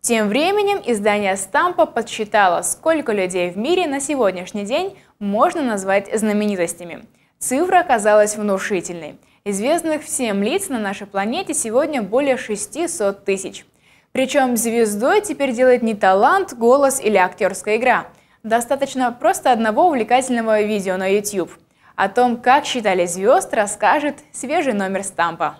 Тем временем издание «Стампа» подсчитало, сколько людей в мире на сегодняшний день можно назвать знаменитостями. Цифра оказалась внушительной. Известных всем лиц на нашей планете сегодня более 600 тысяч. Причем звездой теперь делает не талант, голос или актерская игра. Достаточно просто одного увлекательного видео на YouTube. О том, как считали звезд, расскажет свежий номер «Стампа».